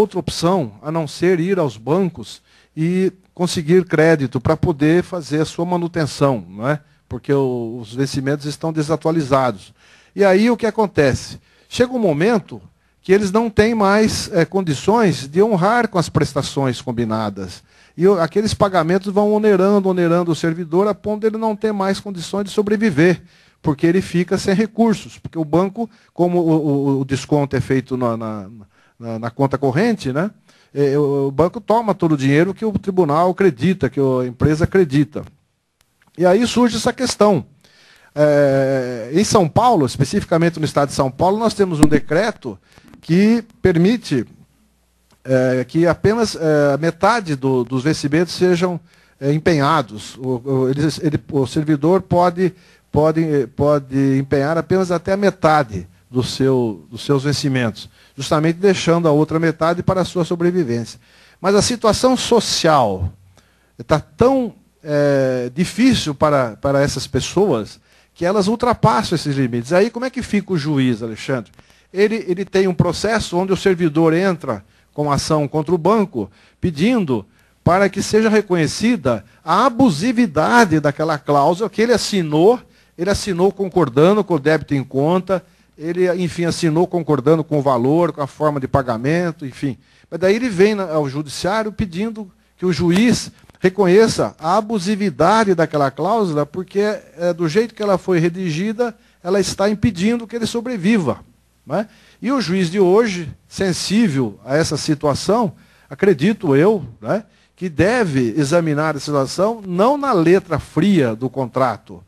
outra opção a não ser ir aos bancos e conseguir crédito para poder fazer a sua manutenção, não é? porque os vencimentos estão desatualizados. E aí o que acontece? Chega um momento que eles não têm mais é, condições de honrar com as prestações combinadas. E aqueles pagamentos vão onerando, onerando o servidor a ponto de ele não ter mais condições de sobreviver, porque ele fica sem recursos. Porque o banco, como o, o, o desconto é feito na, na na, na conta corrente, né? o banco toma todo o dinheiro que o tribunal acredita, que a empresa acredita. E aí surge essa questão. É, em São Paulo, especificamente no estado de São Paulo, nós temos um decreto que permite é, que apenas é, metade do, dos vencimentos sejam é, empenhados. O, o, ele, ele, o servidor pode, pode, pode empenhar apenas até a metade do seu, dos seus vencimentos, justamente deixando a outra metade para a sua sobrevivência. Mas a situação social está tão é, difícil para, para essas pessoas que elas ultrapassam esses limites. Aí como é que fica o juiz, Alexandre? Ele, ele tem um processo onde o servidor entra com ação contra o banco, pedindo para que seja reconhecida a abusividade daquela cláusula que ele assinou, ele assinou concordando com o débito em conta, ele, enfim, assinou concordando com o valor, com a forma de pagamento, enfim. Mas daí ele vem ao judiciário pedindo que o juiz reconheça a abusividade daquela cláusula, porque é, do jeito que ela foi redigida, ela está impedindo que ele sobreviva. Né? E o juiz de hoje, sensível a essa situação, acredito eu, né, que deve examinar a situação não na letra fria do contrato,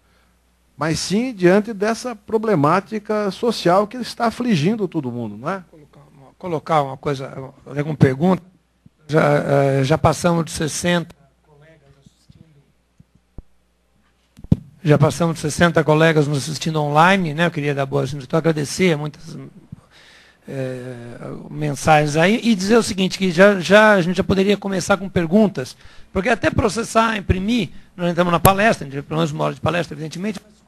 mas sim diante dessa problemática social que está afligindo todo mundo, não é? Colocar uma coisa, alguma pergunta. Já, é, já passamos de 60 Já passamos de 60 colegas nos assistindo online, né? Eu queria dar boas-vindas. Então, agradecer muitas é, mensagens aí e dizer o seguinte, que já, já, a gente já poderia começar com perguntas, porque até processar, imprimir, nós estamos na palestra, pelo menos uma hora de palestra, evidentemente, mas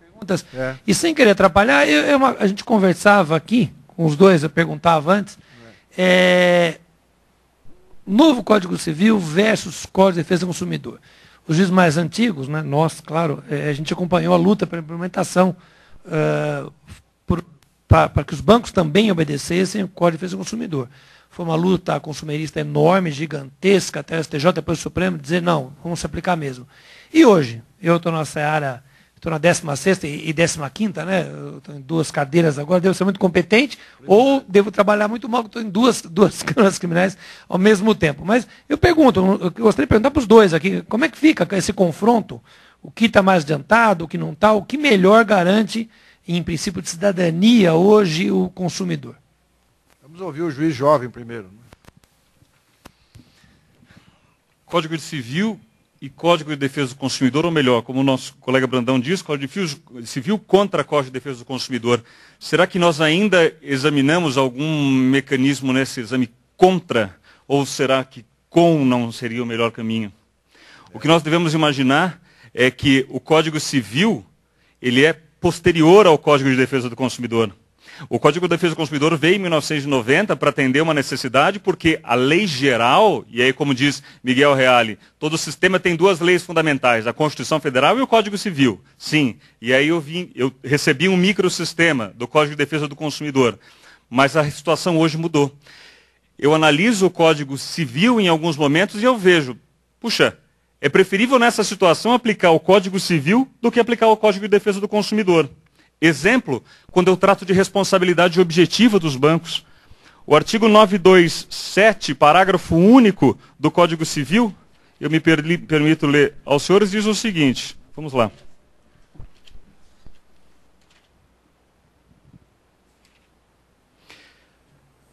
perguntas. É. E sem querer atrapalhar, eu, eu, a gente conversava aqui com os dois, eu perguntava antes. É. é novo Código Civil versus Código de Defesa do Consumidor. Os juízes mais antigos, né, nós, claro, é, a gente acompanhou a luta pela implementação uh, para que os bancos também obedecessem o Código de Defesa do Consumidor. Foi uma luta consumerista enorme, gigantesca, até o STJ, depois o Supremo, dizer não, vamos se aplicar mesmo. E hoje, eu estou na área estou na 16 e 15, né? Estou em duas cadeiras agora, devo ser muito competente, ou devo trabalhar muito mal, estou em duas, duas câmaras criminais ao mesmo tempo. Mas eu pergunto, eu gostaria de perguntar para os dois aqui, como é que fica esse confronto? O que está mais adiantado, o que não está, o que melhor garante, em princípio de cidadania, hoje o consumidor? Vamos ouvir o juiz jovem primeiro. Né? Código de Civil e Código de Defesa do Consumidor, ou melhor, como o nosso colega Brandão diz, Código Civil contra Código de Defesa do Consumidor. Será que nós ainda examinamos algum mecanismo nesse exame contra, ou será que com não seria o melhor caminho? O que nós devemos imaginar é que o Código Civil ele é posterior ao Código de Defesa do Consumidor. O Código de Defesa do Consumidor veio em 1990 para atender uma necessidade, porque a lei geral, e aí como diz Miguel Reale, todo o sistema tem duas leis fundamentais, a Constituição Federal e o Código Civil. Sim, e aí eu, vim, eu recebi um microsistema do Código de Defesa do Consumidor. Mas a situação hoje mudou. Eu analiso o Código Civil em alguns momentos e eu vejo, puxa, é preferível nessa situação aplicar o Código Civil do que aplicar o Código de Defesa do Consumidor. Exemplo, quando eu trato de responsabilidade objetiva dos bancos. O artigo 927, parágrafo único do Código Civil, eu me permito ler aos senhores, diz o seguinte: vamos lá.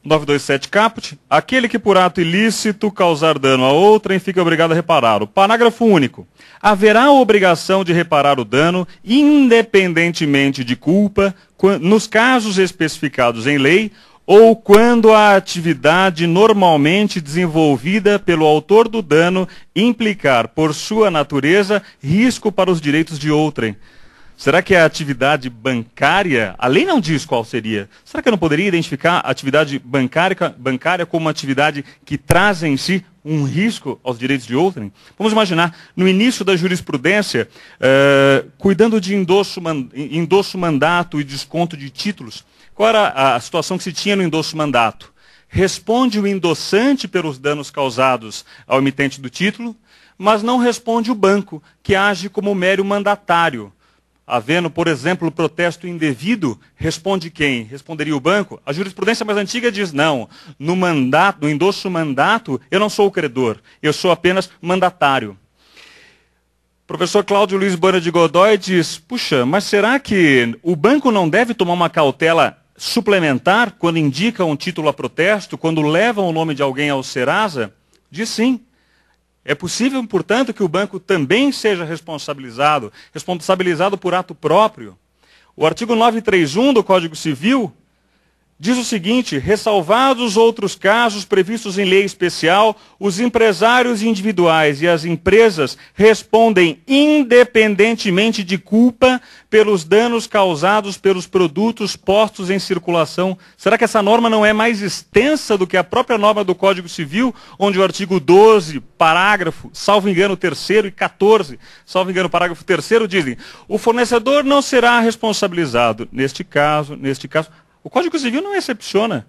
927 caput, aquele que por ato ilícito causar dano a outrem fica obrigado a reparar. O parágrafo único. Haverá obrigação de reparar o dano, independentemente de culpa, nos casos especificados em lei ou quando a atividade normalmente desenvolvida pelo autor do dano implicar, por sua natureza, risco para os direitos de outrem. Será que a atividade bancária, a lei não diz qual seria, será que eu não poderia identificar a atividade bancária, bancária como uma atividade que traz em si um risco aos direitos de outrem? Vamos imaginar, no início da jurisprudência, uh, cuidando de endosso, man, endosso mandato e desconto de títulos, qual era a situação que se tinha no endosso mandato? Responde o endossante pelos danos causados ao emitente do título, mas não responde o banco, que age como mero mandatário havendo, por exemplo, protesto indevido, responde quem? Responderia o banco? A jurisprudência mais antiga diz não. No mandato, no endosso mandato, eu não sou o credor, eu sou apenas mandatário. O professor Cláudio Luiz Bana de Godoy diz: "Puxa, mas será que o banco não deve tomar uma cautela suplementar quando indica um título a protesto, quando levam o nome de alguém ao Serasa?" Diz sim. É possível, portanto, que o banco também seja responsabilizado, responsabilizado por ato próprio. O artigo 931 do Código Civil diz o seguinte: ressalvados outros casos previstos em lei especial, os empresários individuais e as empresas respondem independentemente de culpa pelos danos causados pelos produtos postos em circulação. Será que essa norma não é mais extensa do que a própria norma do Código Civil, onde o artigo 12, parágrafo, salvo engano, terceiro e 14, salvo engano, parágrafo terceiro dizem: o fornecedor não será responsabilizado neste caso, neste caso o Código Civil não excepciona.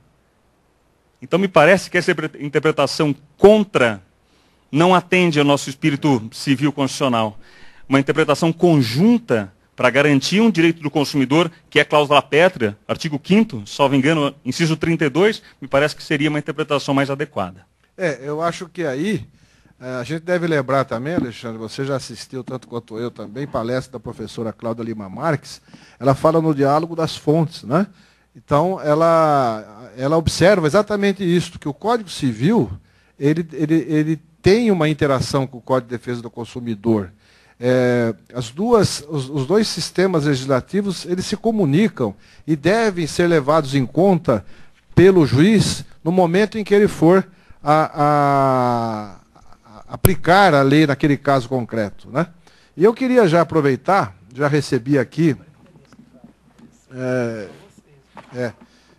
Então me parece que essa interpretação contra não atende ao nosso espírito civil constitucional. Uma interpretação conjunta para garantir um direito do consumidor, que é a cláusula pétrea, artigo 5 salvo engano, inciso 32, me parece que seria uma interpretação mais adequada. É, eu acho que aí eh, a gente deve lembrar também, Alexandre, você já assistiu tanto quanto eu também, palestra da professora Cláudia Lima Marques, ela fala no diálogo das fontes, né? Então, ela, ela observa exatamente isso, que o Código Civil ele, ele, ele tem uma interação com o Código de Defesa do Consumidor. É, as duas, os, os, dois sistemas legislativos eles se comunicam e devem ser levados em conta pelo juiz no momento em que ele for a, a, a aplicar a lei naquele caso concreto. Né? E eu queria já aproveitar, já recebi aqui. É, é.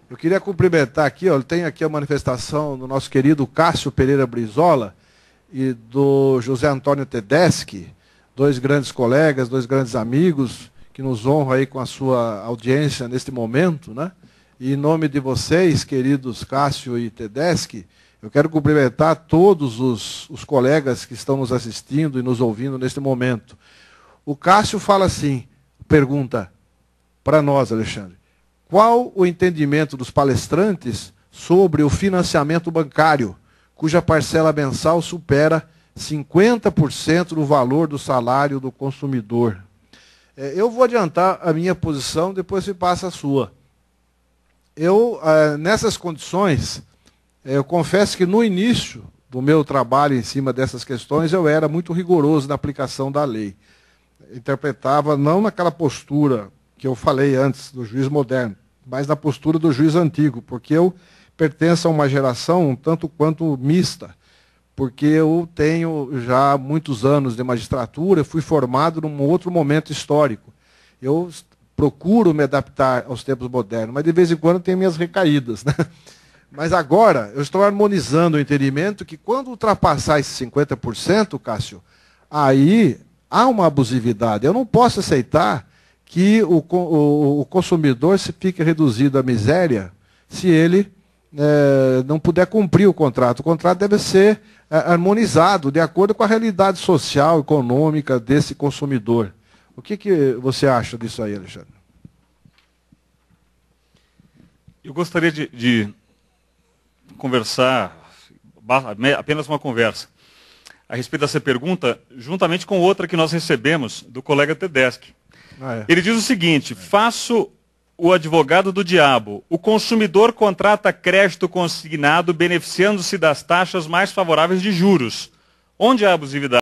Eu queria cumprimentar aqui, ó, tem aqui a manifestação do nosso querido Cássio Pereira Brizola e do José Antônio Tedeschi, dois grandes colegas, dois grandes amigos, que nos honram aí com a sua audiência neste momento, né? E em nome de vocês, queridos Cássio e Tedeschi, eu quero cumprimentar todos os, os colegas que estão nos assistindo e nos ouvindo neste momento. O Cássio fala assim, pergunta para nós, Alexandre. Qual o entendimento dos palestrantes sobre o financiamento bancário, cuja parcela mensal supera 50% do valor do salário do consumidor? É, eu vou adiantar a minha posição, depois se passa a sua. Eu, é, nessas condições, é, eu confesso que no início do meu trabalho em cima dessas questões, eu era muito rigoroso na aplicação da lei. Interpretava não naquela postura que eu falei antes, do juiz moderno, mas na postura do juiz antigo, porque eu pertenço a uma geração um tanto quanto mista, porque eu tenho já muitos anos de magistratura, fui formado num outro momento histórico. Eu procuro me adaptar aos tempos modernos, mas de vez em quando tenho minhas recaídas. Né? Mas agora eu estou harmonizando o entendimento que quando ultrapassar esses 50%, Cássio, aí há uma abusividade. Eu não posso aceitar que o, o, o consumidor se fique reduzido à miséria se ele é, não puder cumprir o contrato. O contrato deve ser é, harmonizado de acordo com a realidade social, econômica desse consumidor. O que, que você acha disso aí, Alexandre? Eu gostaria de, de conversar, apenas uma conversa, a respeito dessa pergunta, juntamente com outra que nós recebemos do colega Tedeschi. Ah, é. Ele diz o seguinte: faço o advogado do diabo. O consumidor contrata crédito consignado beneficiando-se das taxas mais favoráveis de juros. Onde há abusividade?